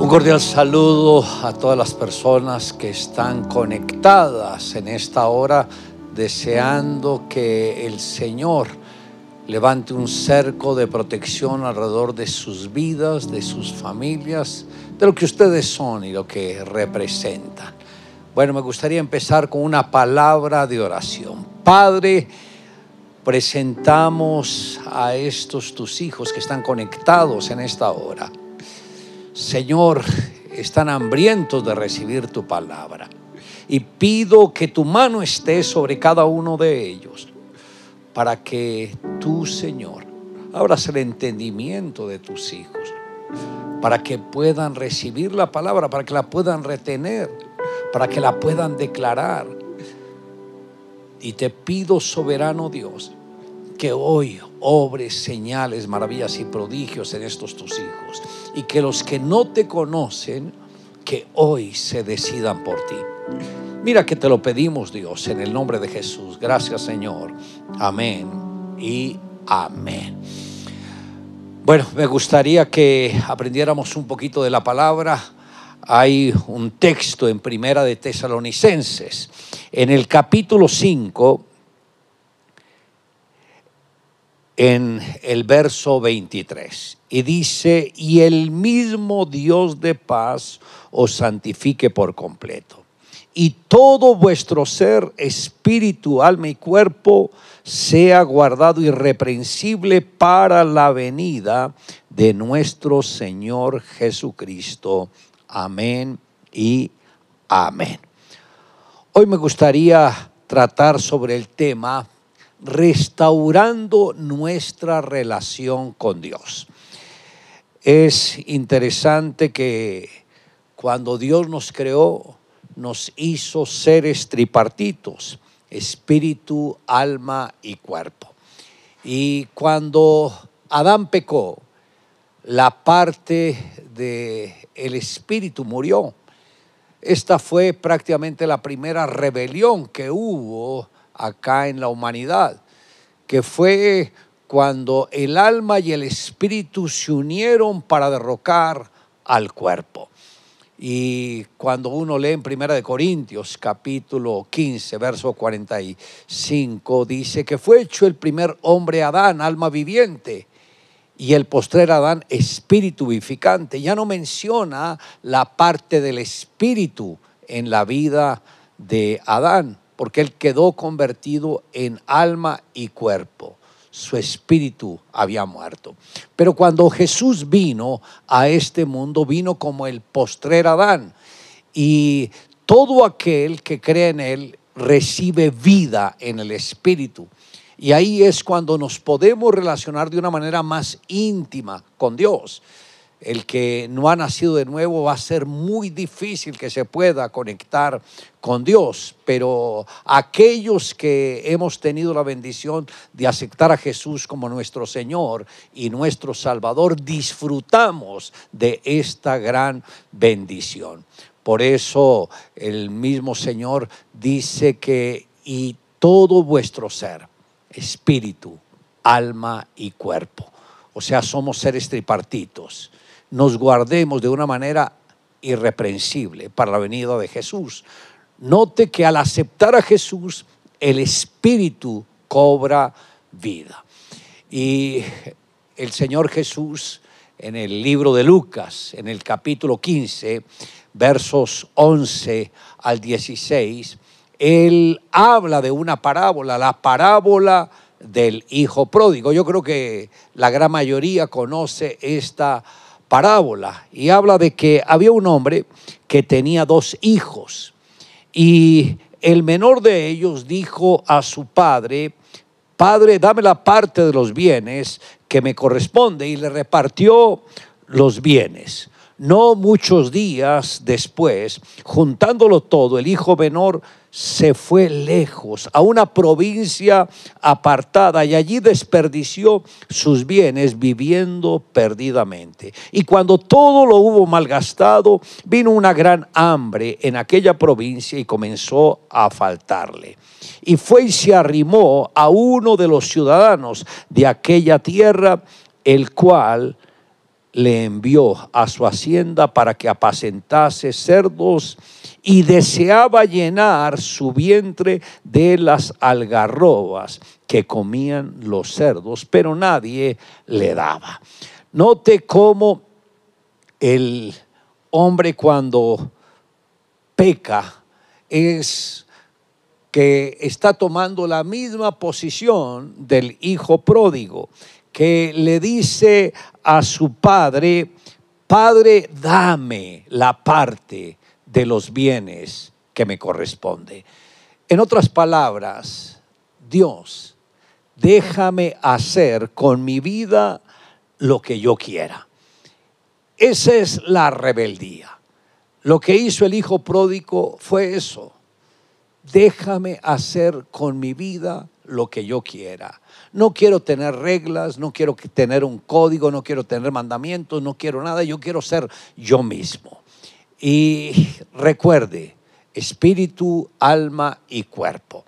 Un cordial saludo a todas las personas que están conectadas en esta hora deseando que el Señor levante un cerco de protección alrededor de sus vidas, de sus familias, de lo que ustedes son y lo que representan. Bueno, me gustaría empezar con una palabra de oración. Padre, presentamos a estos tus hijos que están conectados en esta hora. Señor, están hambrientos de recibir tu palabra. Y pido que tu mano esté sobre cada uno de ellos, para que tú, Señor, abras el entendimiento de tus hijos, para que puedan recibir la palabra, para que la puedan retener, para que la puedan declarar. Y te pido, soberano Dios, que hoy obres, señales, maravillas y prodigios en estos tus hijos. Y que los que no te conocen, que hoy se decidan por ti. Mira que te lo pedimos Dios en el nombre de Jesús. Gracias Señor. Amén y amén. Bueno, me gustaría que aprendiéramos un poquito de la palabra. Hay un texto en Primera de Tesalonicenses, en el capítulo 5, en el verso 23. Y dice, y el mismo Dios de paz os santifique por completo. Y todo vuestro ser, espíritu, alma y cuerpo, sea guardado irreprensible para la venida de nuestro Señor Jesucristo. Amén y amén. Hoy me gustaría tratar sobre el tema restaurando nuestra relación con Dios. Es interesante que cuando Dios nos creó, nos hizo seres tripartitos, espíritu, alma y cuerpo. Y cuando Adán pecó, la parte del el espíritu murió. Esta fue prácticamente la primera rebelión que hubo acá en la humanidad, que fue cuando el alma y el espíritu se unieron para derrocar al cuerpo. Y cuando uno lee en Primera de Corintios, capítulo 15, verso 45, dice que fue hecho el primer hombre Adán, alma viviente, y el postrer Adán, espíritu vivificante. Ya no menciona la parte del espíritu en la vida de Adán porque él quedó convertido en alma y cuerpo. Su espíritu había muerto. Pero cuando Jesús vino a este mundo, vino como el postrer Adán. Y todo aquel que cree en él recibe vida en el espíritu. Y ahí es cuando nos podemos relacionar de una manera más íntima con Dios el que no ha nacido de nuevo va a ser muy difícil que se pueda conectar con Dios, pero aquellos que hemos tenido la bendición de aceptar a Jesús como nuestro Señor y nuestro Salvador, disfrutamos de esta gran bendición. Por eso el mismo Señor dice que y todo vuestro ser, espíritu, alma y cuerpo. O sea, somos seres tripartitos nos guardemos de una manera irreprensible para la venida de Jesús. Note que al aceptar a Jesús, el Espíritu cobra vida. Y el Señor Jesús en el libro de Lucas, en el capítulo 15, versos 11 al 16, él habla de una parábola, la parábola del hijo pródigo. Yo creo que la gran mayoría conoce esta parábola parábola y habla de que había un hombre que tenía dos hijos y el menor de ellos dijo a su padre, Padre, dame la parte de los bienes que me corresponde y le repartió los bienes. No muchos días después, juntándolo todo, el hijo menor se fue lejos, a una provincia apartada, y allí desperdició sus bienes viviendo perdidamente. Y cuando todo lo hubo malgastado, vino una gran hambre en aquella provincia y comenzó a faltarle. Y fue y se arrimó a uno de los ciudadanos de aquella tierra, el cual le envió a su hacienda para que apacentase cerdos y deseaba llenar su vientre de las algarrobas que comían los cerdos, pero nadie le daba. Note cómo el hombre cuando peca es que está tomando la misma posición del hijo pródigo que le dice a su padre, Padre, dame la parte de los bienes que me corresponde. En otras palabras, Dios, déjame hacer con mi vida lo que yo quiera. Esa es la rebeldía. Lo que hizo el hijo pródigo fue eso. Déjame hacer con mi vida lo que yo quiera no quiero tener reglas, no quiero tener un código, no quiero tener mandamientos, no quiero nada, yo quiero ser yo mismo. Y recuerde, espíritu, alma y cuerpo.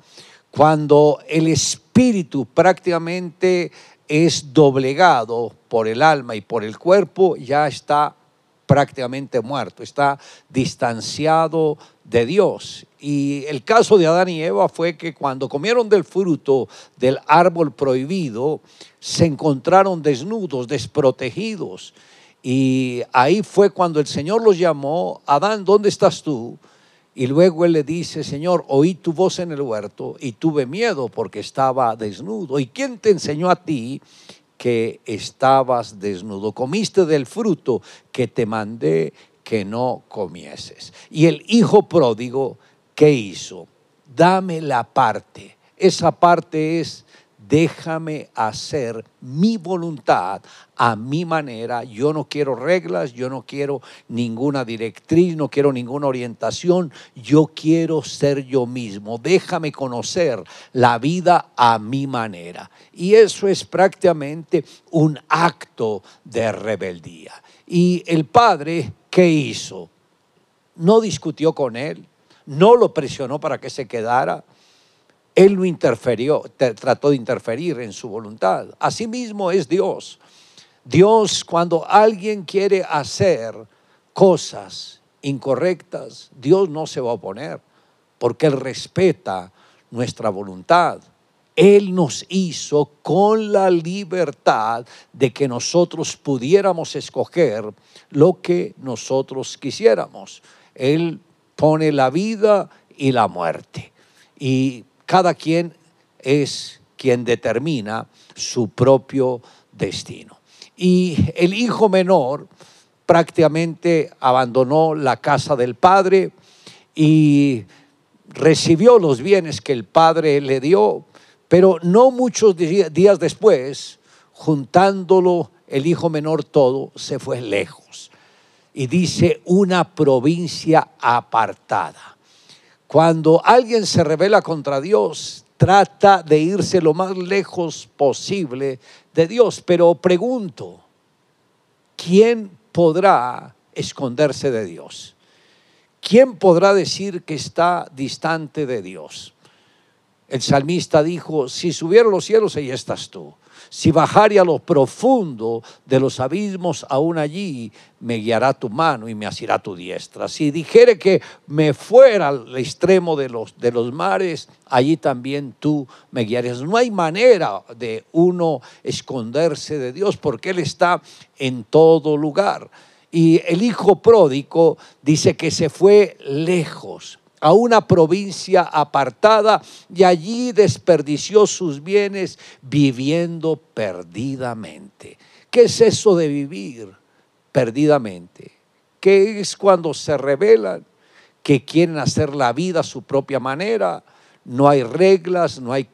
Cuando el espíritu prácticamente es doblegado por el alma y por el cuerpo, ya está prácticamente muerto, está distanciado de Dios y el caso de Adán y Eva fue que cuando comieron del fruto del árbol prohibido, se encontraron desnudos, desprotegidos. Y ahí fue cuando el Señor los llamó, Adán, ¿dónde estás tú? Y luego él le dice, Señor, oí tu voz en el huerto y tuve miedo porque estaba desnudo. ¿Y quién te enseñó a ti que estabas desnudo? Comiste del fruto que te mandé que no comieses. Y el hijo pródigo ¿Qué hizo? Dame la parte. Esa parte es, déjame hacer mi voluntad a mi manera. Yo no quiero reglas, yo no quiero ninguna directriz, no quiero ninguna orientación. Yo quiero ser yo mismo. Déjame conocer la vida a mi manera. Y eso es prácticamente un acto de rebeldía. Y el padre, ¿qué hizo? No discutió con él, no lo presionó para que se quedara, él no interferió, trató de interferir en su voluntad. Asimismo es Dios. Dios cuando alguien quiere hacer cosas incorrectas, Dios no se va a oponer, porque Él respeta nuestra voluntad. Él nos hizo con la libertad de que nosotros pudiéramos escoger lo que nosotros quisiéramos. Él pone la vida y la muerte. Y cada quien es quien determina su propio destino. Y el hijo menor prácticamente abandonó la casa del padre y recibió los bienes que el padre le dio, pero no muchos días después, juntándolo el hijo menor todo, se fue lejos y dice una provincia apartada. Cuando alguien se revela contra Dios, trata de irse lo más lejos posible de Dios. Pero pregunto, ¿quién podrá esconderse de Dios? ¿Quién podrá decir que está distante de Dios? El salmista dijo, si subieron los cielos, ahí estás tú. Si bajare a lo profundo de los abismos, aún allí me guiará tu mano y me asirá tu diestra. Si dijere que me fuera al extremo de los, de los mares, allí también tú me guiarás. No hay manera de uno esconderse de Dios porque Él está en todo lugar. Y el hijo pródigo dice que se fue lejos a una provincia apartada y allí desperdició sus bienes viviendo perdidamente. ¿Qué es eso de vivir perdidamente? ¿Qué es cuando se revelan que quieren hacer la vida a su propia manera? No hay reglas, no hay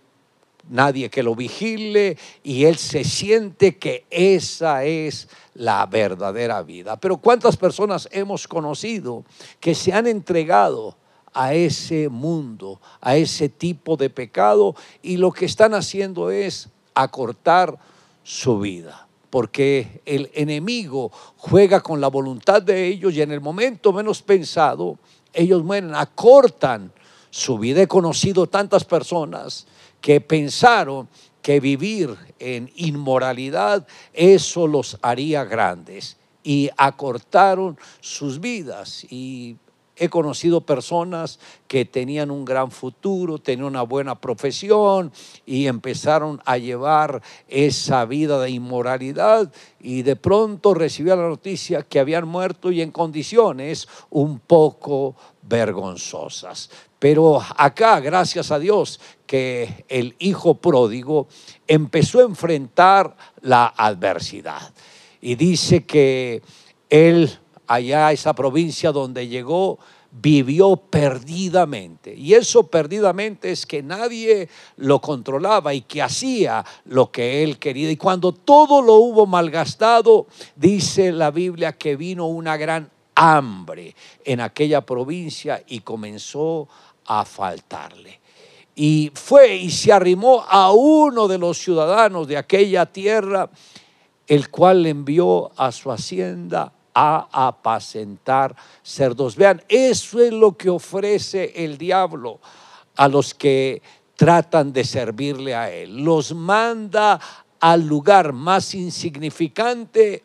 nadie que lo vigile y él se siente que esa es la verdadera vida. Pero ¿cuántas personas hemos conocido que se han entregado a ese mundo, a ese tipo de pecado, y lo que están haciendo es acortar su vida, porque el enemigo juega con la voluntad de ellos y en el momento menos pensado, ellos mueren, acortan su vida. He conocido tantas personas que pensaron que vivir en inmoralidad, eso los haría grandes y acortaron sus vidas y He conocido personas que tenían un gran futuro, tenían una buena profesión y empezaron a llevar esa vida de inmoralidad y de pronto recibió la noticia que habían muerto y en condiciones un poco vergonzosas. Pero acá, gracias a Dios, que el hijo pródigo empezó a enfrentar la adversidad. Y dice que él allá a esa provincia donde llegó, vivió perdidamente. Y eso perdidamente es que nadie lo controlaba y que hacía lo que él quería. Y cuando todo lo hubo malgastado, dice la Biblia que vino una gran hambre en aquella provincia y comenzó a faltarle. Y fue y se arrimó a uno de los ciudadanos de aquella tierra, el cual le envió a su hacienda a apacentar cerdos. Vean, eso es lo que ofrece el diablo a los que tratan de servirle a él. Los manda al lugar más insignificante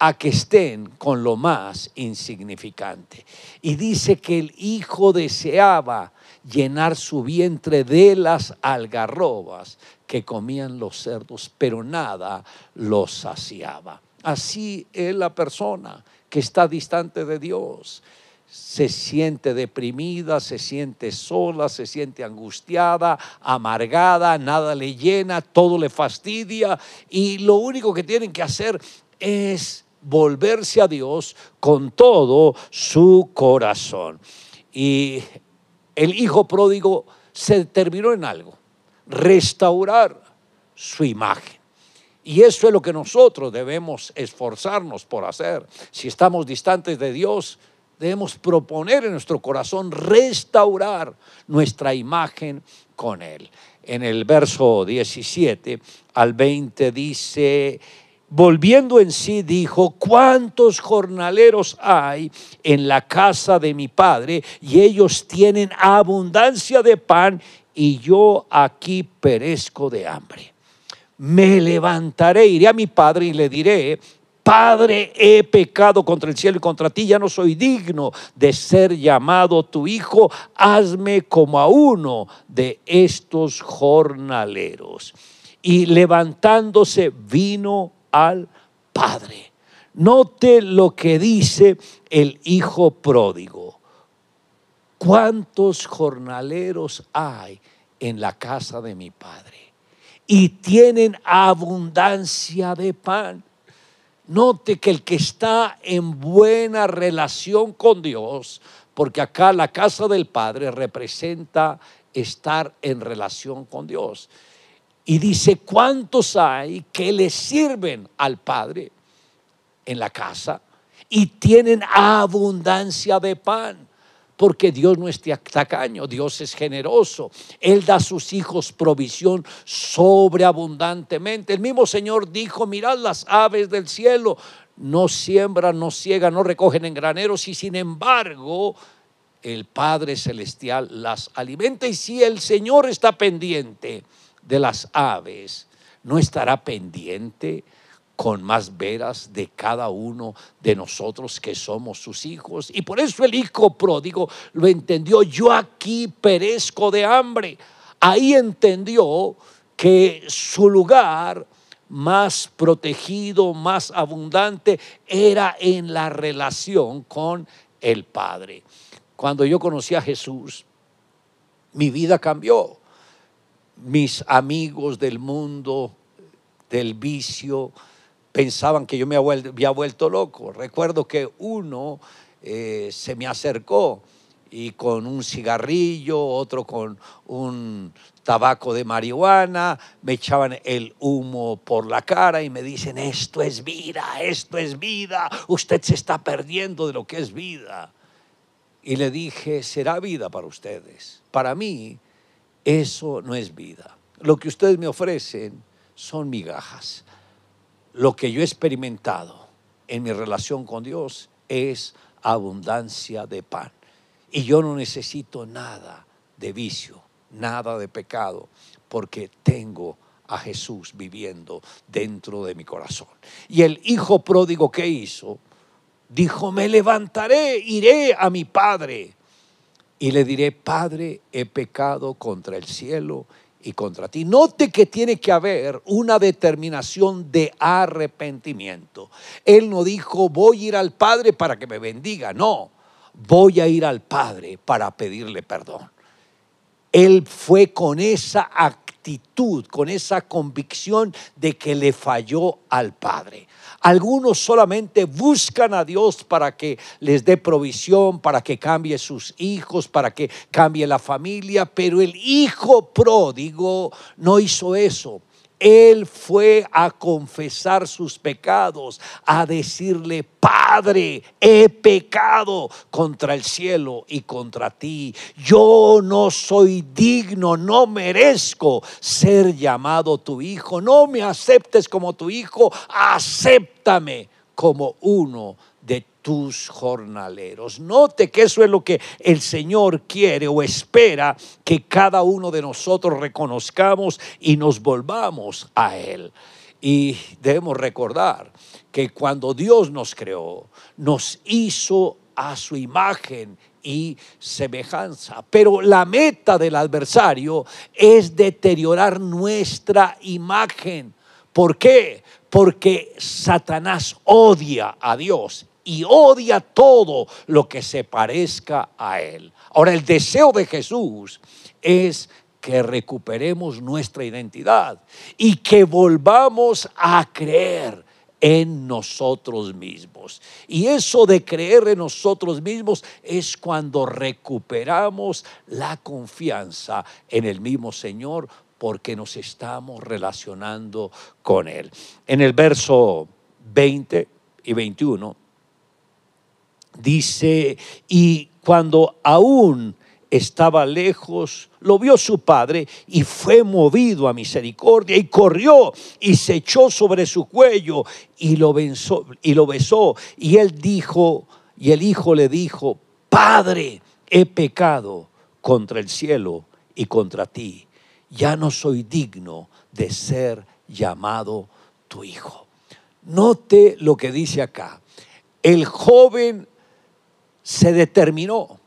a que estén con lo más insignificante. Y dice que el hijo deseaba llenar su vientre de las algarrobas que comían los cerdos, pero nada los saciaba. Así es la persona que está distante de Dios. Se siente deprimida, se siente sola, se siente angustiada, amargada, nada le llena, todo le fastidia y lo único que tienen que hacer es volverse a Dios con todo su corazón. Y el hijo pródigo se determinó en algo, restaurar su imagen. Y eso es lo que nosotros debemos esforzarnos por hacer. Si estamos distantes de Dios, debemos proponer en nuestro corazón restaurar nuestra imagen con Él. En el verso 17 al 20 dice, volviendo en sí dijo, ¿cuántos jornaleros hay en la casa de mi padre? Y ellos tienen abundancia de pan y yo aquí perezco de hambre me levantaré, iré a mi padre y le diré, Padre, he pecado contra el cielo y contra ti, ya no soy digno de ser llamado tu hijo, hazme como a uno de estos jornaleros. Y levantándose vino al Padre. Note lo que dice el hijo pródigo. ¿Cuántos jornaleros hay en la casa de mi Padre? y tienen abundancia de pan. Note que el que está en buena relación con Dios, porque acá la casa del Padre representa estar en relación con Dios. Y dice, ¿cuántos hay que le sirven al Padre en la casa y tienen abundancia de pan? porque Dios no es tacaño, Dios es generoso. Él da a sus hijos provisión sobreabundantemente. El mismo Señor dijo, mirad las aves del cielo, no siembran, no ciegan, no recogen en graneros y sin embargo el Padre Celestial las alimenta. Y si el Señor está pendiente de las aves, ¿no estará pendiente? con más veras de cada uno de nosotros que somos sus hijos. Y por eso el hijo pródigo lo entendió, yo aquí perezco de hambre. Ahí entendió que su lugar más protegido, más abundante, era en la relación con el Padre. Cuando yo conocí a Jesús, mi vida cambió. Mis amigos del mundo, del vicio, pensaban que yo me había vuelto loco. Recuerdo que uno eh, se me acercó y con un cigarrillo, otro con un tabaco de marihuana, me echaban el humo por la cara y me dicen, esto es vida, esto es vida, usted se está perdiendo de lo que es vida. Y le dije, será vida para ustedes. Para mí, eso no es vida. Lo que ustedes me ofrecen son migajas lo que yo he experimentado en mi relación con Dios es abundancia de pan. Y yo no necesito nada de vicio, nada de pecado, porque tengo a Jesús viviendo dentro de mi corazón. Y el hijo pródigo que hizo, dijo, me levantaré, iré a mi padre. Y le diré, Padre, he pecado contra el cielo y contra ti. Note que tiene que haber una determinación de arrepentimiento. Él no dijo, voy a ir al Padre para que me bendiga, no, voy a ir al Padre para pedirle perdón. Él fue con esa actitud, con esa convicción de que le falló al Padre. Algunos solamente buscan a Dios para que les dé provisión, para que cambie sus hijos, para que cambie la familia, pero el hijo pródigo no hizo eso. Él fue a confesar sus pecados, a decirle, Padre, he pecado contra el cielo y contra ti. Yo no soy digno, no merezco ser llamado tu hijo. No me aceptes como tu hijo, acéptame como uno tus jornaleros. Note que eso es lo que el Señor quiere o espera que cada uno de nosotros reconozcamos y nos volvamos a Él. Y debemos recordar que cuando Dios nos creó, nos hizo a su imagen y semejanza. Pero la meta del adversario es deteriorar nuestra imagen. ¿Por qué? Porque Satanás odia a Dios y odia todo lo que se parezca a Él. Ahora, el deseo de Jesús es que recuperemos nuestra identidad y que volvamos a creer en nosotros mismos. Y eso de creer en nosotros mismos es cuando recuperamos la confianza en el mismo Señor porque nos estamos relacionando con Él. En el verso 20 y 21 dice, y cuando aún estaba lejos, lo vio su padre y fue movido a misericordia y corrió y se echó sobre su cuello y lo, besó, y lo besó. Y él dijo, y el hijo le dijo, Padre, he pecado contra el cielo y contra ti. Ya no soy digno de ser llamado tu hijo. Note lo que dice acá. El joven se determinó.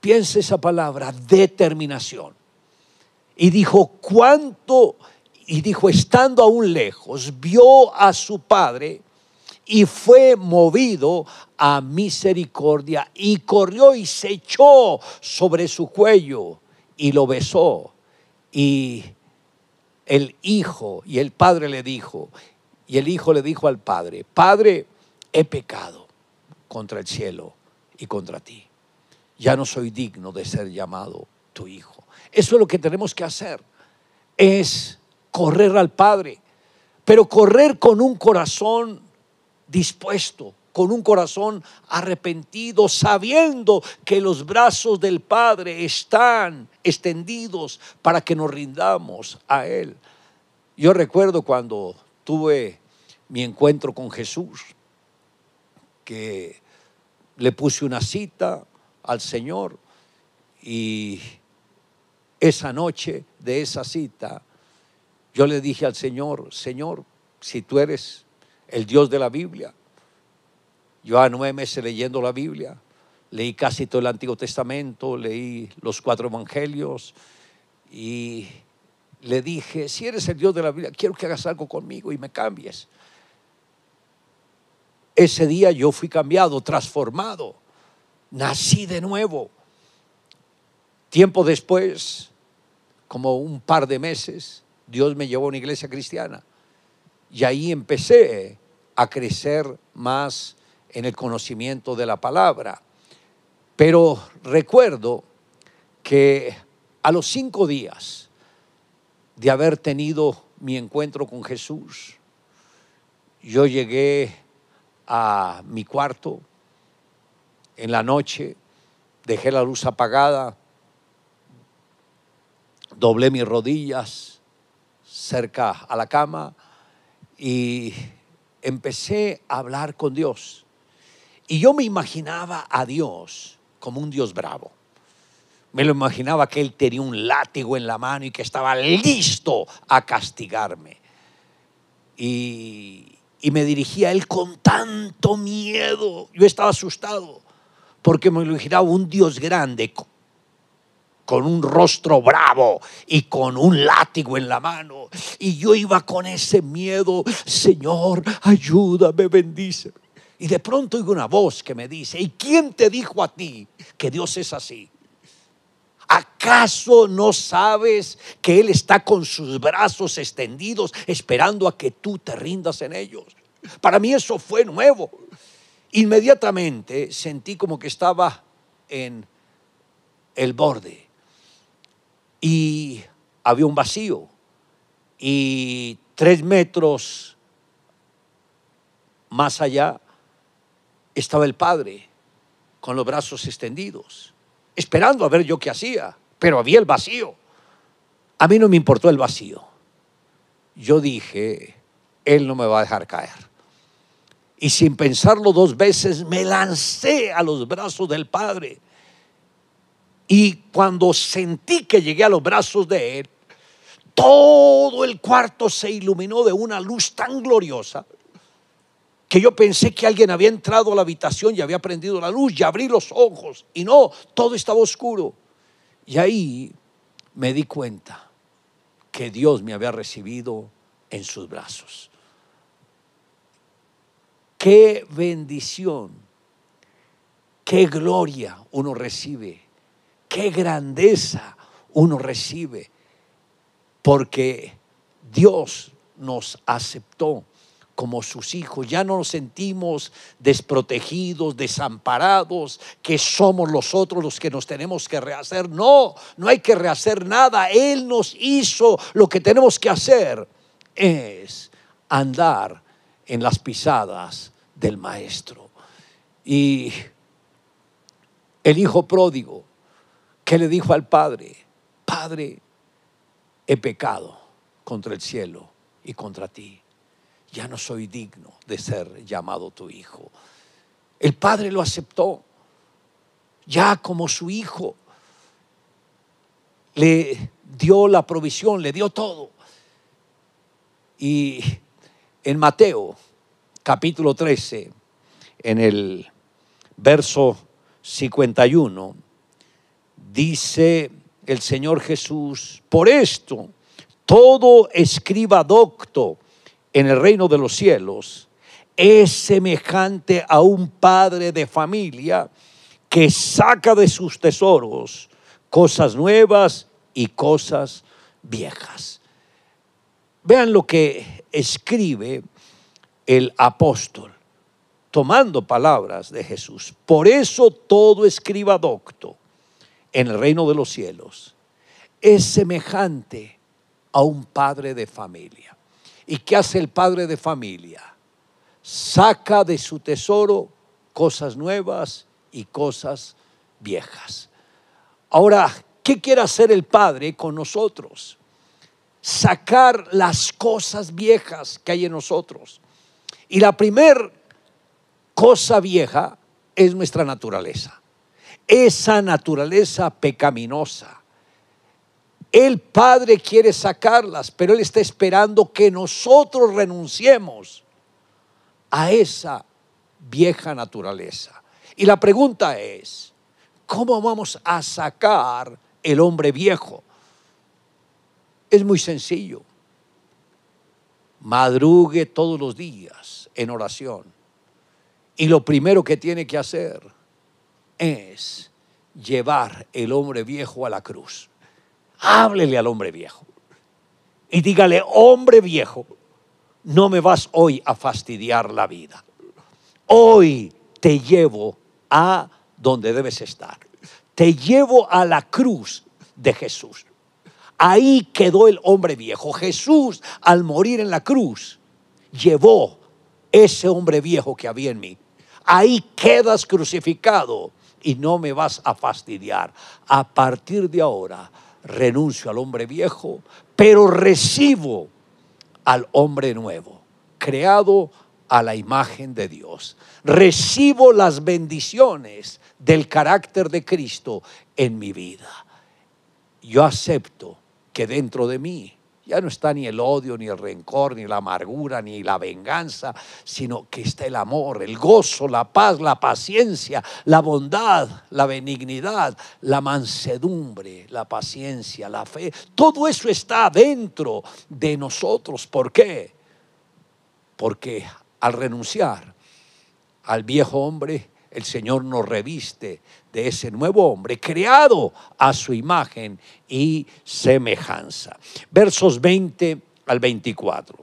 Piensa esa palabra, determinación. Y dijo, ¿cuánto? Y dijo, estando aún lejos, vio a su padre y fue movido a misericordia y corrió y se echó sobre su cuello y lo besó. Y el hijo y el padre le dijo, y el hijo le dijo al padre, Padre, he pecado contra el cielo y contra ti. Ya no soy digno de ser llamado tu hijo. Eso es lo que tenemos que hacer, es correr al Padre, pero correr con un corazón dispuesto, con un corazón arrepentido, sabiendo que los brazos del Padre están extendidos para que nos rindamos a Él. Yo recuerdo cuando tuve mi encuentro con Jesús, que le puse una cita al Señor y esa noche de esa cita yo le dije al Señor, Señor, si tú eres el Dios de la Biblia, yo a nueve meses leyendo la Biblia, leí casi todo el Antiguo Testamento, leí los cuatro evangelios y le dije, si eres el Dios de la Biblia, quiero que hagas algo conmigo y me cambies. Ese día yo fui cambiado, transformado, nací de nuevo. Tiempo después, como un par de meses, Dios me llevó a una iglesia cristiana y ahí empecé a crecer más en el conocimiento de la palabra. Pero recuerdo que a los cinco días de haber tenido mi encuentro con Jesús, yo llegué a mi cuarto en la noche, dejé la luz apagada, doblé mis rodillas cerca a la cama y empecé a hablar con Dios. Y yo me imaginaba a Dios como un Dios bravo. Me lo imaginaba que Él tenía un látigo en la mano y que estaba listo a castigarme. Y, y me dirigía a él con tanto miedo. Yo estaba asustado porque me imaginaba un Dios grande con un rostro bravo y con un látigo en la mano. Y yo iba con ese miedo, Señor, ayúdame, bendice. Y de pronto oigo una voz que me dice, ¿y quién te dijo a ti que Dios es así? ¿Acaso no sabes que Él está con sus brazos extendidos esperando a que tú te rindas en ellos? Para mí eso fue nuevo. Inmediatamente sentí como que estaba en el borde y había un vacío y tres metros más allá estaba el Padre con los brazos extendidos esperando a ver yo qué hacía, pero había el vacío. A mí no me importó el vacío. Yo dije, él no me va a dejar caer. Y sin pensarlo dos veces, me lancé a los brazos del Padre. Y cuando sentí que llegué a los brazos de Él, todo el cuarto se iluminó de una luz tan gloriosa que yo pensé que alguien había entrado a la habitación y había prendido la luz y abrí los ojos y no, todo estaba oscuro. Y ahí me di cuenta que Dios me había recibido en sus brazos. Qué bendición, qué gloria uno recibe, qué grandeza uno recibe, porque Dios nos aceptó como sus hijos. Ya no nos sentimos desprotegidos, desamparados, que somos nosotros los que nos tenemos que rehacer. No, no hay que rehacer nada. Él nos hizo lo que tenemos que hacer es andar en las pisadas del maestro. Y el hijo pródigo que le dijo al padre, Padre, he pecado contra el cielo y contra ti ya no soy digno de ser llamado tu hijo. El padre lo aceptó ya como su hijo. Le dio la provisión, le dio todo. Y en Mateo capítulo 13, en el verso 51, dice el Señor Jesús, por esto todo escriba docto en el reino de los cielos es semejante a un padre de familia que saca de sus tesoros cosas nuevas y cosas viejas. Vean lo que escribe el apóstol, tomando palabras de Jesús. Por eso todo escriba docto en el reino de los cielos es semejante a un padre de familia ¿Y qué hace el padre de familia? Saca de su tesoro cosas nuevas y cosas viejas. Ahora, ¿qué quiere hacer el Padre con nosotros? Sacar las cosas viejas que hay en nosotros. Y la primera cosa vieja es nuestra naturaleza. Esa naturaleza pecaminosa el Padre quiere sacarlas, pero Él está esperando que nosotros renunciemos a esa vieja naturaleza. Y la pregunta es, ¿cómo vamos a sacar el hombre viejo? Es muy sencillo. Madrugue todos los días en oración. Y lo primero que tiene que hacer es llevar el hombre viejo a la cruz háblele al hombre viejo y dígale, hombre viejo, no me vas hoy a fastidiar la vida. Hoy te llevo a donde debes estar. Te llevo a la cruz de Jesús. Ahí quedó el hombre viejo. Jesús, al morir en la cruz, llevó ese hombre viejo que había en mí. Ahí quedas crucificado y no me vas a fastidiar. A partir de ahora renuncio al hombre viejo, pero recibo al hombre nuevo, creado a la imagen de Dios. Recibo las bendiciones del carácter de Cristo en mi vida. Yo acepto que dentro de mí ya no está ni el odio, ni el rencor, ni la amargura, ni la venganza, sino que está el amor, el gozo, la paz, la paciencia, la bondad, la benignidad, la mansedumbre, la paciencia, la fe. Todo eso está dentro de nosotros. ¿Por qué? Porque al renunciar al viejo hombre, el Señor nos reviste de ese nuevo hombre creado a su imagen y semejanza. Versos 20 al 24.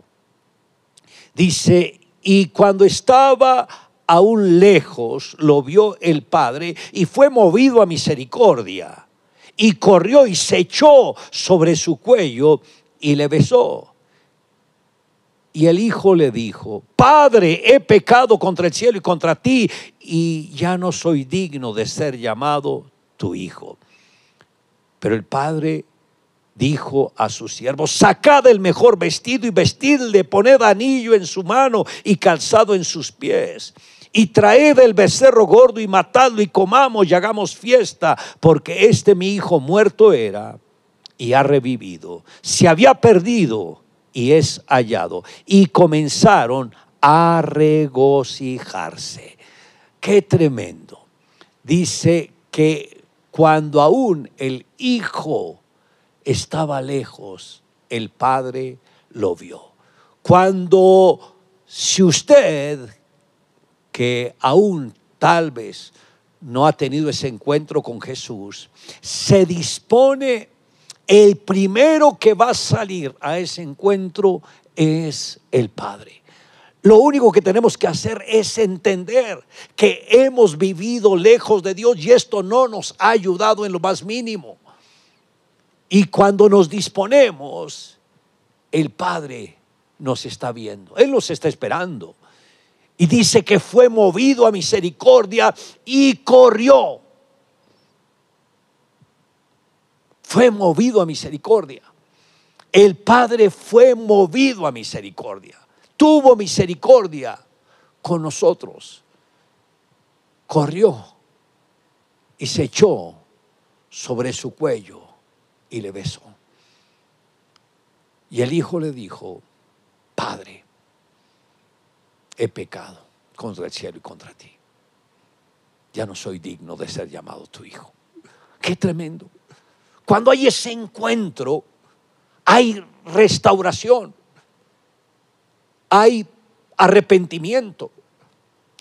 Dice, y cuando estaba aún lejos, lo vio el Padre y fue movido a misericordia. Y corrió y se echó sobre su cuello y le besó. Y el hijo le dijo, Padre, he pecado contra el cielo y contra ti, y ya no soy digno de ser llamado tu hijo. Pero el padre dijo a sus siervos, sacad el mejor vestido y vestidle, poned anillo en su mano y calzado en sus pies. Y traed el becerro gordo y matadlo y comamos y hagamos fiesta, porque este mi hijo muerto era y ha revivido. Se había perdido y es hallado. Y comenzaron a regocijarse. Qué tremendo. Dice que cuando aún el hijo estaba lejos, el padre lo vio. Cuando si usted, que aún tal vez no ha tenido ese encuentro con Jesús, se dispone el primero que va a salir a ese encuentro es el Padre. Lo único que tenemos que hacer es entender que hemos vivido lejos de Dios y esto no nos ha ayudado en lo más mínimo. Y cuando nos disponemos, el Padre nos está viendo, Él nos está esperando. Y dice que fue movido a misericordia y corrió fue movido a misericordia. El Padre fue movido a misericordia. Tuvo misericordia con nosotros. Corrió y se echó sobre su cuello y le besó. Y el hijo le dijo, Padre, he pecado contra el cielo y contra ti. Ya no soy digno de ser llamado tu hijo. Qué tremendo. Cuando hay ese encuentro, hay restauración, hay arrepentimiento,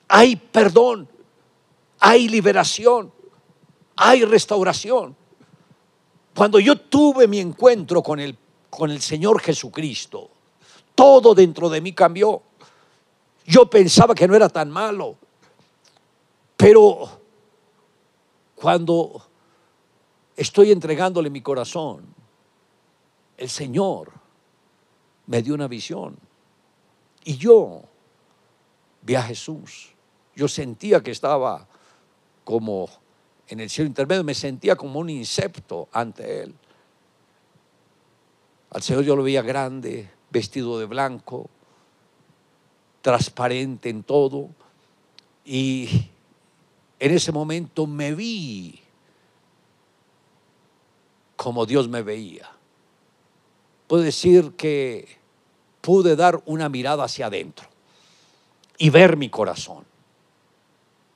hay perdón, hay liberación, hay restauración. Cuando yo tuve mi encuentro con el, con el Señor Jesucristo, todo dentro de mí cambió. Yo pensaba que no era tan malo, pero cuando Estoy entregándole mi corazón. El Señor me dio una visión. Y yo vi a Jesús. Yo sentía que estaba como en el cielo intermedio, me sentía como un insecto ante Él. Al Señor yo lo veía grande, vestido de blanco, transparente en todo. Y en ese momento me vi como Dios me veía. Puedo decir que pude dar una mirada hacia adentro y ver mi corazón.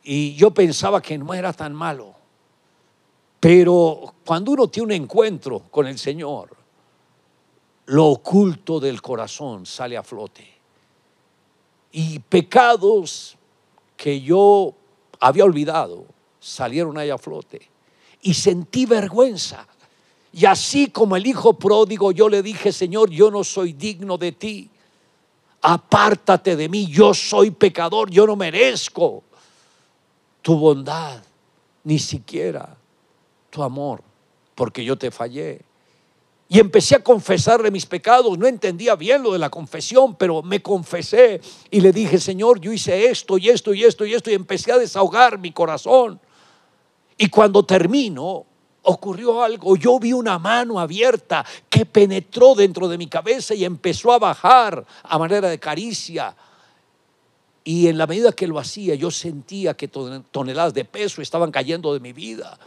Y yo pensaba que no era tan malo. Pero cuando uno tiene un encuentro con el Señor, lo oculto del corazón sale a flote. Y pecados que yo había olvidado salieron ahí a flote. Y sentí vergüenza y así como el hijo pródigo, yo le dije, Señor, yo no soy digno de ti. Apártate de mí, yo soy pecador, yo no merezco tu bondad, ni siquiera tu amor, porque yo te fallé. Y empecé a confesarle mis pecados. No entendía bien lo de la confesión, pero me confesé y le dije, Señor, yo hice esto y esto y esto y esto. Y empecé a desahogar mi corazón. Y cuando termino, ocurrió algo, yo vi una mano abierta que penetró dentro de mi cabeza y empezó a bajar a manera de caricia. Y en la medida que lo hacía, yo sentía que toneladas de peso estaban cayendo de mi vida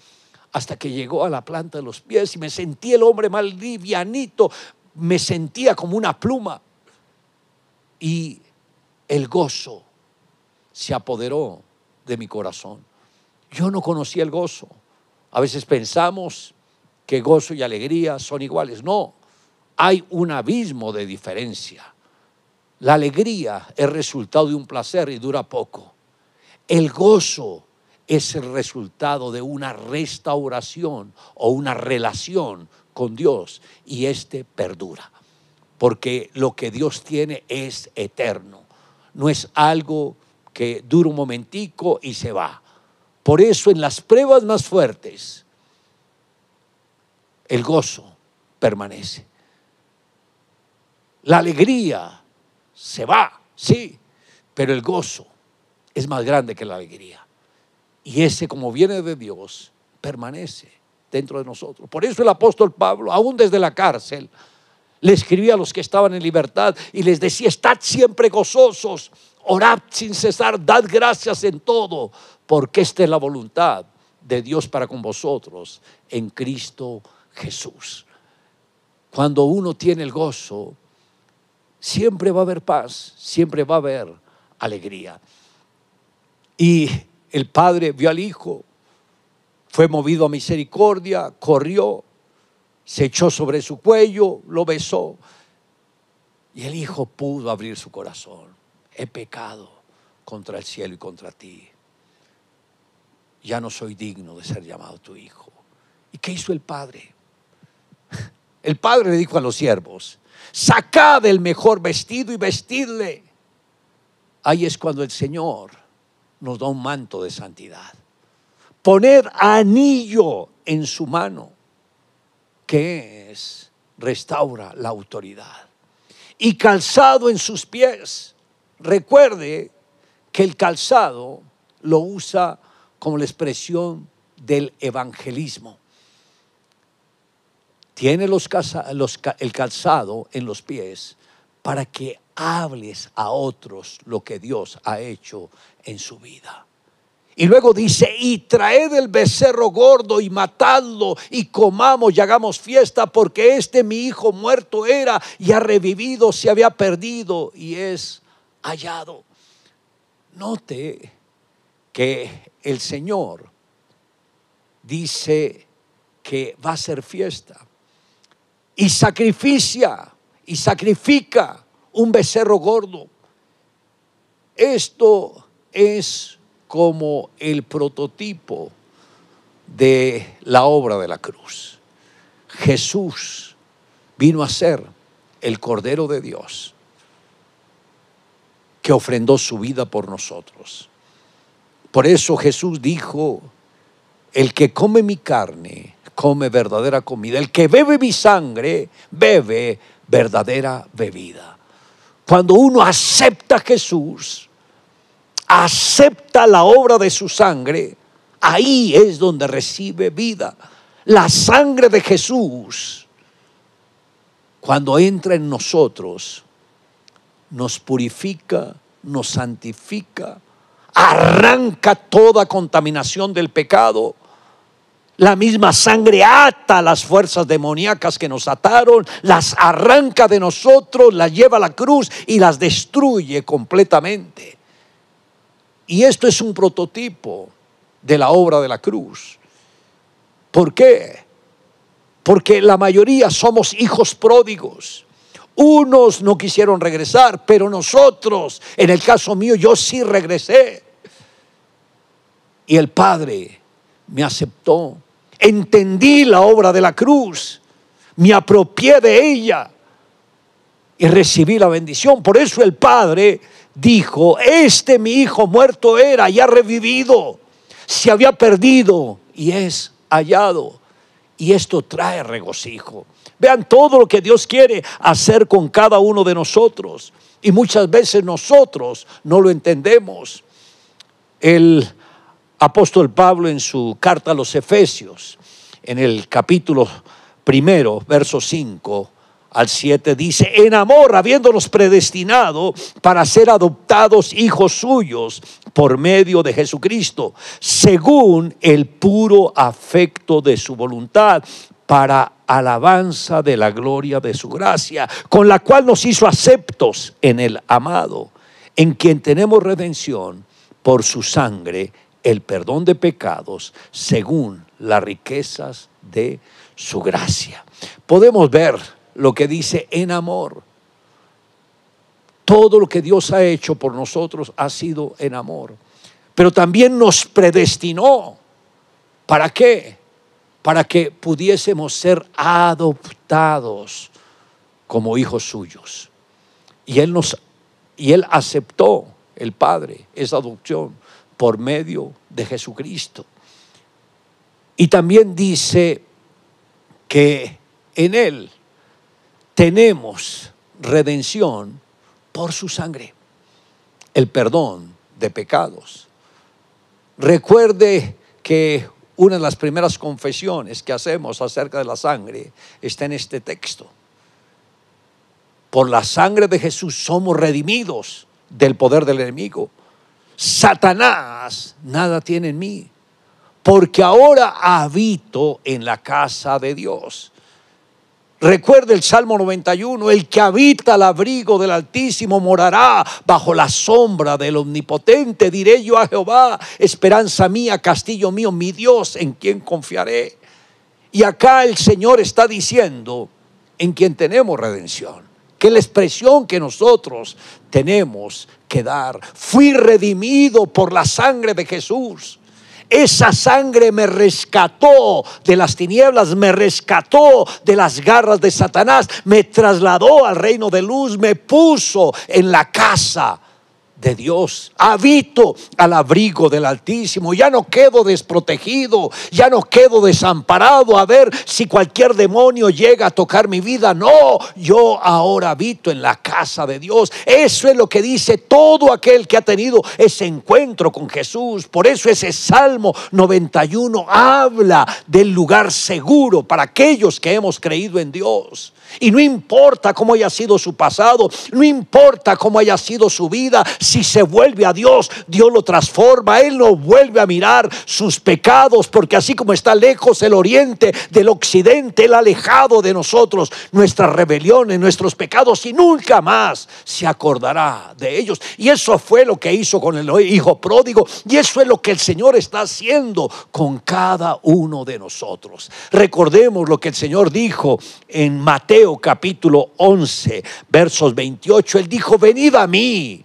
hasta que llegó a la planta de los pies y me sentí el hombre más livianito, me sentía como una pluma. Y el gozo se apoderó de mi corazón. Yo no conocía el gozo. A veces pensamos que gozo y alegría son iguales. No, hay un abismo de diferencia. La alegría es resultado de un placer y dura poco. El gozo es el resultado de una restauración o una relación con Dios y este perdura. Porque lo que Dios tiene es eterno. No es algo que dura un momentico y se va. Por eso en las pruebas más fuertes el gozo permanece. La alegría se va, sí, pero el gozo es más grande que la alegría. Y ese, como viene de Dios, permanece dentro de nosotros. Por eso el apóstol Pablo, aún desde la cárcel, le escribía a los que estaban en libertad y les decía, estad siempre gozosos, orad sin cesar, dad gracias en todo, porque esta es la voluntad de Dios para con vosotros en Cristo Jesús. Cuando uno tiene el gozo, siempre va a haber paz, siempre va a haber alegría. Y el padre vio al hijo, fue movido a misericordia, corrió, se echó sobre su cuello, lo besó. Y el hijo pudo abrir su corazón. He pecado contra el cielo y contra ti ya no soy digno de ser llamado tu hijo. ¿Y qué hizo el padre? El padre le dijo a los siervos, sacad el mejor vestido y vestidle. Ahí es cuando el Señor nos da un manto de santidad. Poner anillo en su mano, que es, restaura la autoridad. Y calzado en sus pies. Recuerde que el calzado lo usa como la expresión del evangelismo. Tiene los los, el calzado en los pies para que hables a otros lo que Dios ha hecho en su vida. Y luego dice, y traed el becerro gordo y matadlo y comamos y hagamos fiesta porque este mi hijo muerto era y ha revivido, se había perdido y es hallado. Note que el Señor dice que va a ser fiesta y sacrificia y sacrifica un becerro gordo. Esto es como el prototipo de la obra de la cruz. Jesús vino a ser el Cordero de Dios que ofrendó su vida por nosotros. Por eso Jesús dijo, el que come mi carne, come verdadera comida. El que bebe mi sangre, bebe verdadera bebida. Cuando uno acepta a Jesús, acepta la obra de su sangre, ahí es donde recibe vida. La sangre de Jesús, cuando entra en nosotros, nos purifica, nos santifica, arranca toda contaminación del pecado. La misma sangre ata las fuerzas demoníacas que nos ataron, las arranca de nosotros, las lleva a la cruz y las destruye completamente. Y esto es un prototipo de la obra de la cruz. ¿Por qué? Porque la mayoría somos hijos pródigos. Unos no quisieron regresar, pero nosotros, en el caso mío, yo sí regresé y el Padre me aceptó. Entendí la obra de la cruz, me apropié de ella y recibí la bendición. Por eso el Padre dijo, este mi hijo muerto era y ha revivido, se había perdido y es hallado. Y esto trae regocijo. Vean todo lo que Dios quiere hacer con cada uno de nosotros. Y muchas veces nosotros no lo entendemos. El apóstol Pablo en su carta a los Efesios, en el capítulo primero, verso 5 al 7, dice, en amor, habiéndonos predestinado para ser adoptados hijos suyos por medio de Jesucristo, según el puro afecto de su voluntad, para alabanza de la gloria de su gracia, con la cual nos hizo aceptos en el amado, en quien tenemos redención por su sangre el perdón de pecados según las riquezas de su gracia. Podemos ver lo que dice en amor. Todo lo que Dios ha hecho por nosotros ha sido en amor. Pero también nos predestinó. ¿Para qué? Para que pudiésemos ser adoptados como hijos suyos. Y Él nos y Él aceptó, el Padre, esa adopción por medio de Jesucristo. Y también dice que en Él tenemos redención por su sangre, el perdón de pecados. Recuerde que una de las primeras confesiones que hacemos acerca de la sangre está en este texto. Por la sangre de Jesús somos redimidos del poder del enemigo. Satanás nada tiene en mí, porque ahora habito en la casa de Dios. Recuerde el Salmo 91, el que habita al abrigo del Altísimo morará bajo la sombra del Omnipotente. Diré yo a Jehová, esperanza mía, castillo mío, mi Dios, en quien confiaré. Y acá el Señor está diciendo, en quien tenemos redención que es la expresión que nosotros tenemos que dar. Fui redimido por la sangre de Jesús. Esa sangre me rescató de las tinieblas, me rescató de las garras de Satanás, me trasladó al reino de luz, me puso en la casa de Dios. Habito al abrigo del Altísimo. Ya no quedo desprotegido, ya no quedo desamparado a ver si cualquier demonio llega a tocar mi vida. No, yo ahora habito en la casa de Dios. Eso es lo que dice todo aquel que ha tenido ese encuentro con Jesús. Por eso ese Salmo 91 habla del lugar seguro para aquellos que hemos creído en Dios. Y no importa cómo haya sido su pasado, no importa cómo haya sido su vida, si se vuelve a Dios, Dios lo transforma. Él no vuelve a mirar sus pecados, porque así como está lejos el oriente del occidente, Él alejado de nosotros nuestras rebeliones, nuestros pecados, y nunca más se acordará de ellos. Y eso fue lo que hizo con el hijo pródigo, y eso es lo que el Señor está haciendo con cada uno de nosotros. Recordemos lo que el Señor dijo en Mateo capítulo 11, versos 28, él dijo, venid a mí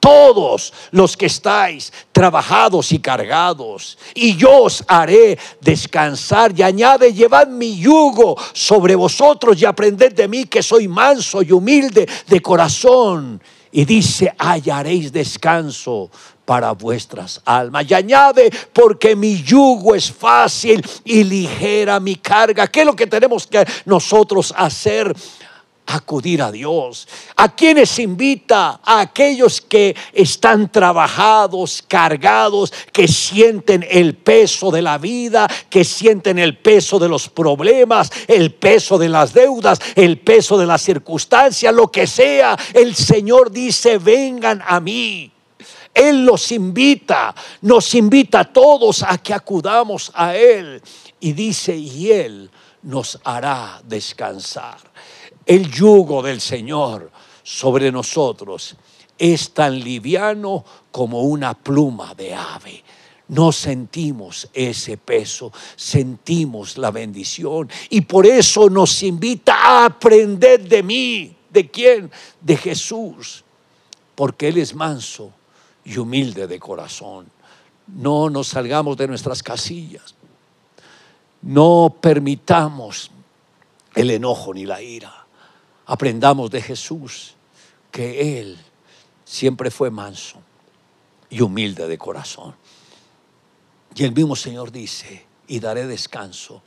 todos los que estáis trabajados y cargados, y yo os haré descansar. Y añade, llevad mi yugo sobre vosotros y aprended de mí que soy manso y humilde de corazón. Y dice, hallaréis descanso para vuestras almas. Y añade, porque mi yugo es fácil y ligera mi carga. ¿Qué es lo que tenemos que nosotros hacer? acudir a Dios. ¿A quienes invita? A aquellos que están trabajados, cargados, que sienten el peso de la vida, que sienten el peso de los problemas, el peso de las deudas, el peso de las circunstancias, lo que sea. El Señor dice, vengan a mí. Él los invita, nos invita a todos a que acudamos a Él. Y dice, y Él nos hará descansar. El yugo del Señor sobre nosotros es tan liviano como una pluma de ave. No sentimos ese peso, sentimos la bendición y por eso nos invita a aprender de mí. ¿De quién? De Jesús, porque Él es manso y humilde de corazón. No nos salgamos de nuestras casillas. No permitamos el enojo ni la ira. Aprendamos de Jesús que Él siempre fue manso y humilde de corazón. Y el mismo Señor dice, y daré descanso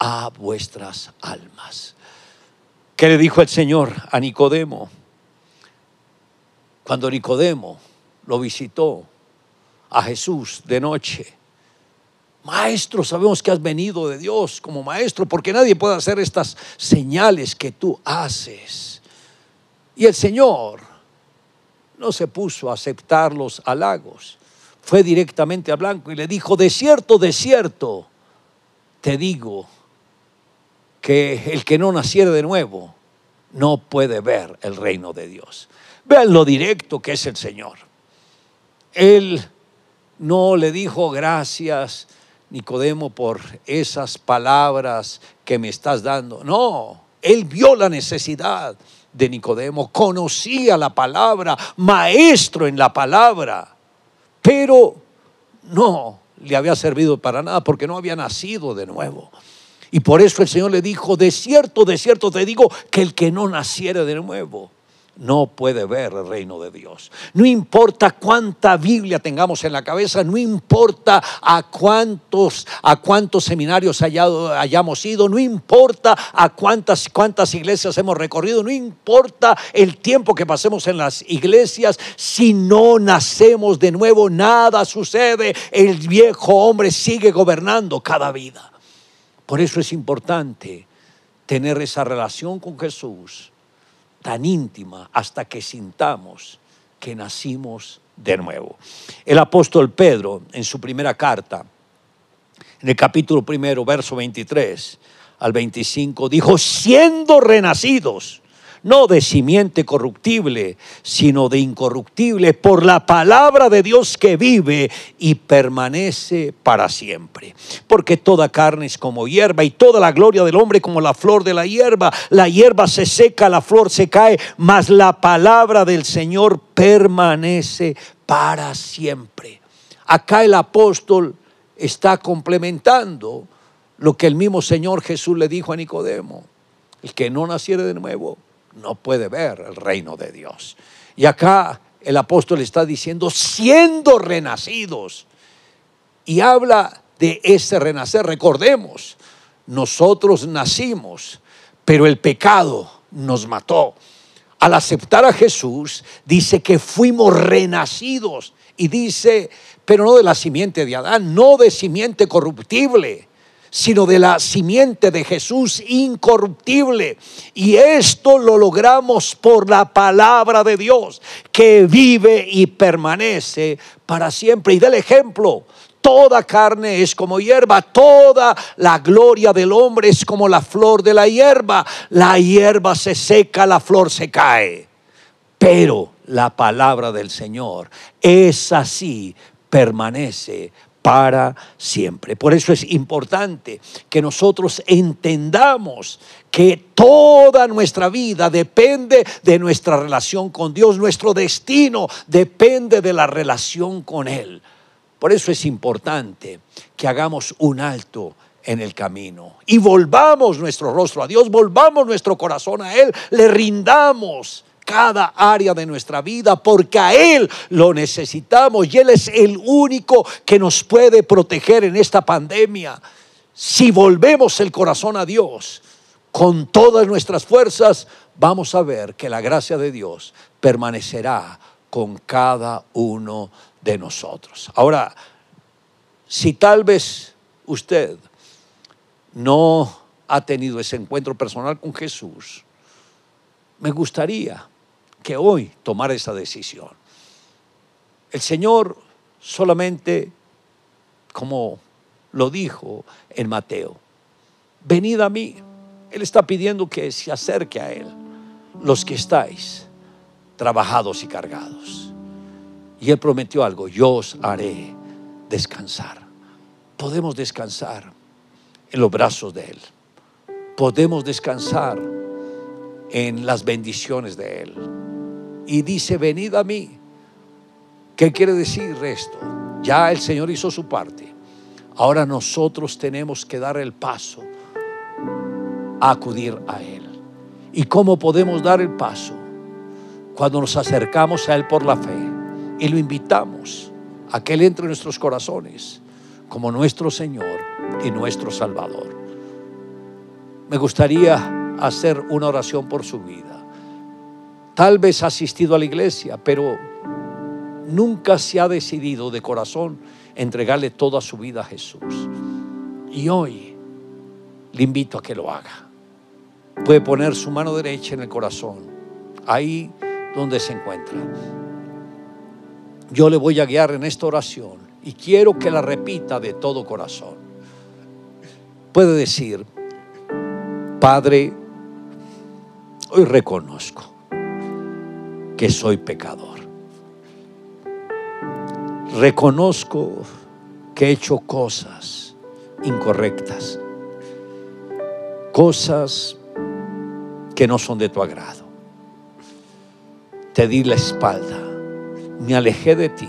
a vuestras almas. ¿Qué le dijo el Señor a Nicodemo? Cuando Nicodemo lo visitó a Jesús de noche. Maestro, sabemos que has venido de Dios como maestro, porque nadie puede hacer estas señales que tú haces. Y el Señor no se puso a aceptar los halagos, fue directamente a Blanco y le dijo, de cierto, de cierto, te digo que el que no naciera de nuevo no puede ver el reino de Dios. Vean lo directo que es el Señor. Él no le dijo gracias, Nicodemo, por esas palabras que me estás dando. No, él vio la necesidad de Nicodemo, conocía la palabra, maestro en la palabra, pero no le había servido para nada porque no había nacido de nuevo. Y por eso el Señor le dijo, de cierto, de cierto te digo, que el que no naciera de nuevo no puede ver el reino de Dios. No importa cuánta Biblia tengamos en la cabeza, no importa a cuántos, a cuántos seminarios hayamos ido, no importa a cuántas, cuántas iglesias hemos recorrido, no importa el tiempo que pasemos en las iglesias, si no nacemos de nuevo, nada sucede. El viejo hombre sigue gobernando cada vida. Por eso es importante tener esa relación con Jesús tan íntima hasta que sintamos que nacimos de nuevo. El apóstol Pedro, en su primera carta, en el capítulo primero, verso 23 al 25, dijo, siendo renacidos, no de simiente corruptible, sino de incorruptible, por la palabra de Dios que vive y permanece para siempre. Porque toda carne es como hierba y toda la gloria del hombre como la flor de la hierba. La hierba se seca, la flor se cae, mas la palabra del Señor permanece para siempre. Acá el apóstol está complementando lo que el mismo Señor Jesús le dijo a Nicodemo, el que no naciere de nuevo no puede ver el reino de Dios. Y acá el apóstol está diciendo, siendo renacidos. Y habla de ese renacer. Recordemos, nosotros nacimos, pero el pecado nos mató. Al aceptar a Jesús, dice que fuimos renacidos. Y dice, pero no de la simiente de Adán, no de simiente corruptible, sino de la simiente de Jesús incorruptible. Y esto lo logramos por la palabra de Dios, que vive y permanece para siempre. Y del ejemplo, toda carne es como hierba, toda la gloria del hombre es como la flor de la hierba. La hierba se seca, la flor se cae. Pero la palabra del Señor es así, permanece para siempre. Por eso es importante que nosotros entendamos que toda nuestra vida depende de nuestra relación con Dios, nuestro destino depende de la relación con Él. Por eso es importante que hagamos un alto en el camino y volvamos nuestro rostro a Dios, volvamos nuestro corazón a Él, le rindamos cada área de nuestra vida, porque a Él lo necesitamos y Él es el único que nos puede proteger en esta pandemia. Si volvemos el corazón a Dios con todas nuestras fuerzas, vamos a ver que la gracia de Dios permanecerá con cada uno de nosotros. Ahora, si tal vez usted no ha tenido ese encuentro personal con Jesús, me gustaría que hoy tomar esa decisión. El Señor solamente, como lo dijo en Mateo, venid a mí. Él está pidiendo que se acerque a Él, los que estáis trabajados y cargados. Y Él prometió algo, yo os haré descansar. Podemos descansar en los brazos de Él. Podemos descansar en las bendiciones de Él y dice, venid a mí. ¿Qué quiere decir esto? Ya el Señor hizo su parte. Ahora nosotros tenemos que dar el paso a acudir a Él. ¿Y cómo podemos dar el paso? Cuando nos acercamos a Él por la fe y lo invitamos a que Él entre en nuestros corazones como nuestro Señor y nuestro Salvador. Me gustaría hacer una oración por su vida. Tal vez ha asistido a la iglesia, pero nunca se ha decidido de corazón entregarle toda su vida a Jesús. Y hoy le invito a que lo haga. Puede poner su mano derecha en el corazón, ahí donde se encuentra. Yo le voy a guiar en esta oración y quiero que la repita de todo corazón. Puede decir, Padre, hoy reconozco que soy pecador. Reconozco que he hecho cosas incorrectas, cosas que no son de tu agrado. Te di la espalda, me alejé de ti.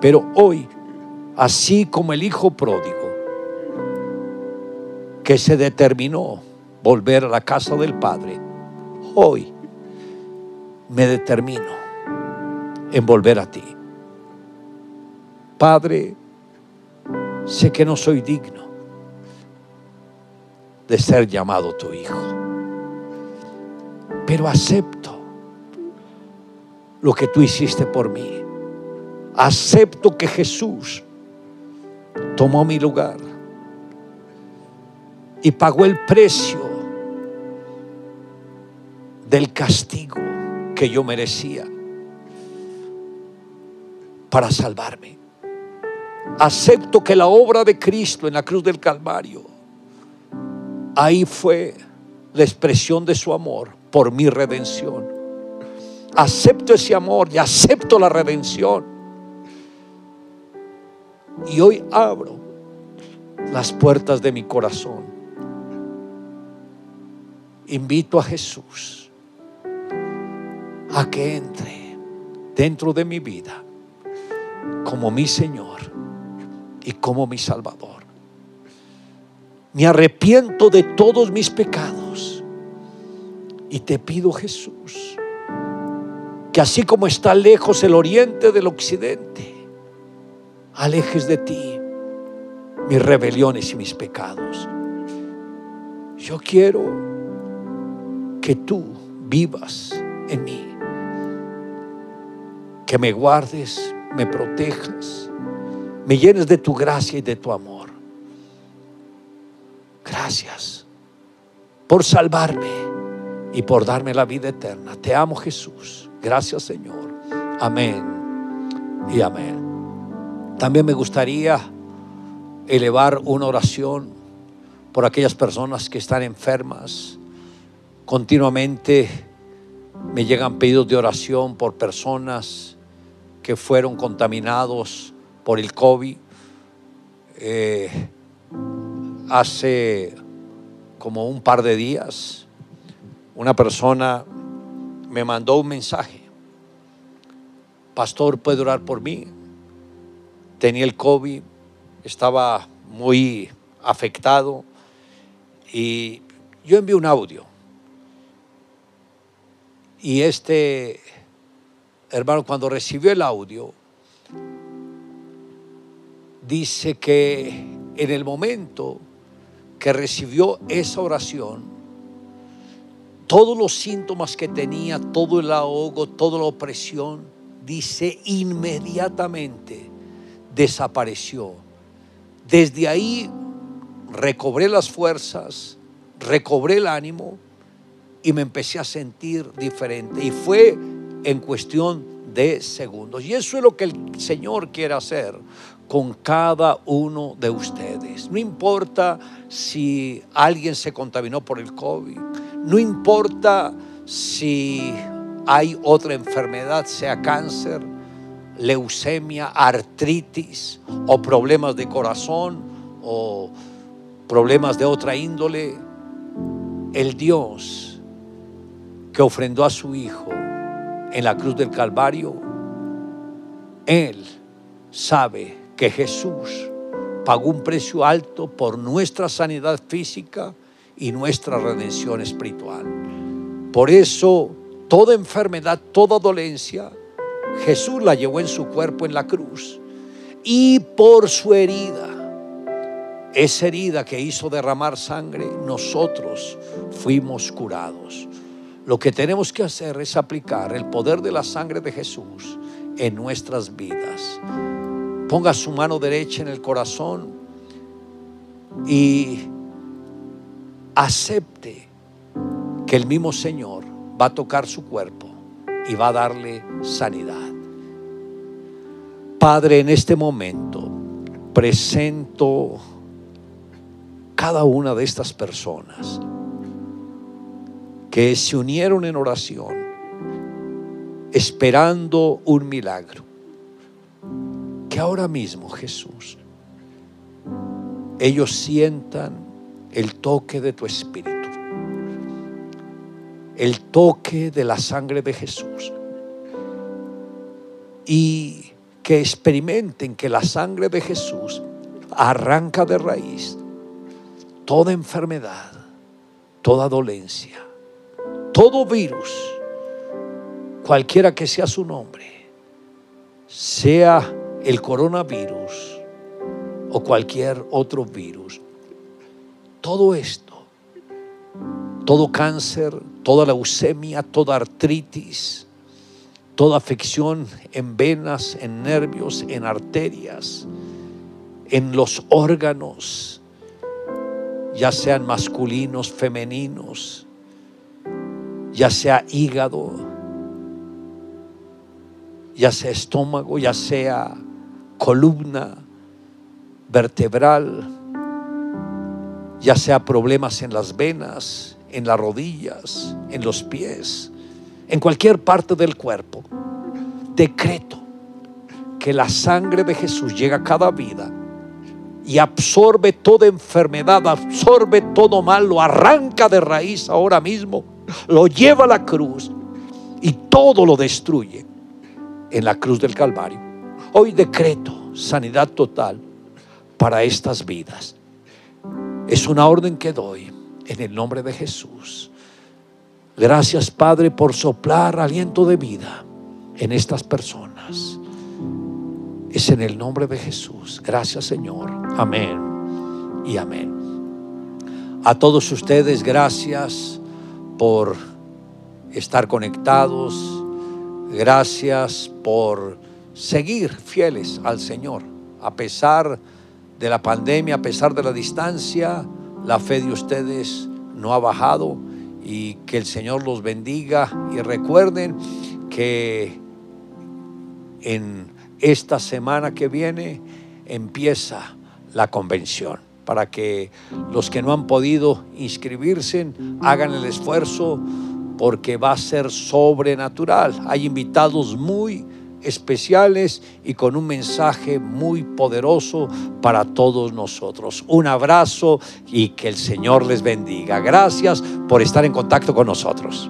Pero hoy, así como el Hijo pródigo, que se determinó volver a la casa del Padre, hoy me determino en volver a ti. Padre, sé que no soy digno de ser llamado tu hijo, pero acepto lo que tú hiciste por mí. Acepto que Jesús tomó mi lugar y pagó el precio del castigo que yo merecía para salvarme. Acepto que la obra de Cristo en la cruz del Calvario, ahí fue la expresión de su amor por mi redención. Acepto ese amor y acepto la redención. Y hoy abro las puertas de mi corazón. Invito a Jesús a que entre dentro de mi vida como mi Señor y como mi Salvador. Me arrepiento de todos mis pecados y te pido, Jesús, que así como está lejos el oriente del occidente, alejes de ti mis rebeliones y mis pecados. Yo quiero que tú vivas en mí que me guardes, me protejas, me llenes de tu gracia y de tu amor. Gracias por salvarme y por darme la vida eterna. Te amo Jesús. Gracias Señor. Amén y amén. También me gustaría elevar una oración por aquellas personas que están enfermas. Continuamente me llegan pedidos de oración por personas fueron contaminados por el COVID. Eh, hace como un par de días, una persona me mandó un mensaje. Pastor, ¿puede orar por mí? Tenía el COVID, estaba muy afectado y yo envié un audio. Y este hermano, cuando recibió el audio, dice que en el momento que recibió esa oración, todos los síntomas que tenía, todo el ahogo, toda la opresión, dice inmediatamente desapareció. Desde ahí recobré las fuerzas, recobré el ánimo y me empecé a sentir diferente. Y fue en cuestión de segundos. Y eso es lo que el Señor quiere hacer con cada uno de ustedes. No importa si alguien se contaminó por el COVID, no importa si hay otra enfermedad, sea cáncer, leucemia, artritis o problemas de corazón o problemas de otra índole, el Dios que ofrendó a su Hijo en la cruz del Calvario, Él sabe que Jesús pagó un precio alto por nuestra sanidad física y nuestra redención espiritual. Por eso, toda enfermedad, toda dolencia, Jesús la llevó en su cuerpo en la cruz. Y por su herida, esa herida que hizo derramar sangre, nosotros fuimos curados. Lo que tenemos que hacer es aplicar el poder de la sangre de Jesús en nuestras vidas. Ponga su mano derecha en el corazón y acepte que el mismo Señor va a tocar su cuerpo y va a darle sanidad. Padre, en este momento presento cada una de estas personas que se unieron en oración esperando un milagro. Que ahora mismo, Jesús, ellos sientan el toque de tu espíritu, el toque de la sangre de Jesús y que experimenten que la sangre de Jesús arranca de raíz toda enfermedad, toda dolencia todo virus, cualquiera que sea su nombre, sea el coronavirus o cualquier otro virus, todo esto, todo cáncer, toda leucemia, toda artritis, toda afección en venas, en nervios, en arterias, en los órganos, ya sean masculinos, femeninos, ya sea hígado, ya sea estómago, ya sea columna vertebral, ya sea problemas en las venas, en las rodillas, en los pies, en cualquier parte del cuerpo. Decreto que la sangre de Jesús llega a cada vida y absorbe toda enfermedad, absorbe todo mal, lo arranca de raíz ahora mismo lo lleva a la cruz y todo lo destruye en la cruz del Calvario. Hoy decreto sanidad total para estas vidas. Es una orden que doy en el nombre de Jesús. Gracias Padre por soplar aliento de vida en estas personas. Es en el nombre de Jesús. Gracias Señor. Amén y amén. A todos ustedes, gracias por estar conectados. Gracias por seguir fieles al Señor. A pesar de la pandemia, a pesar de la distancia, la fe de ustedes no ha bajado y que el Señor los bendiga y recuerden que en esta semana que viene empieza la convención para que los que no han podido inscribirse hagan el esfuerzo porque va a ser sobrenatural. Hay invitados muy especiales y con un mensaje muy poderoso para todos nosotros. Un abrazo y que el Señor les bendiga. Gracias por estar en contacto con nosotros.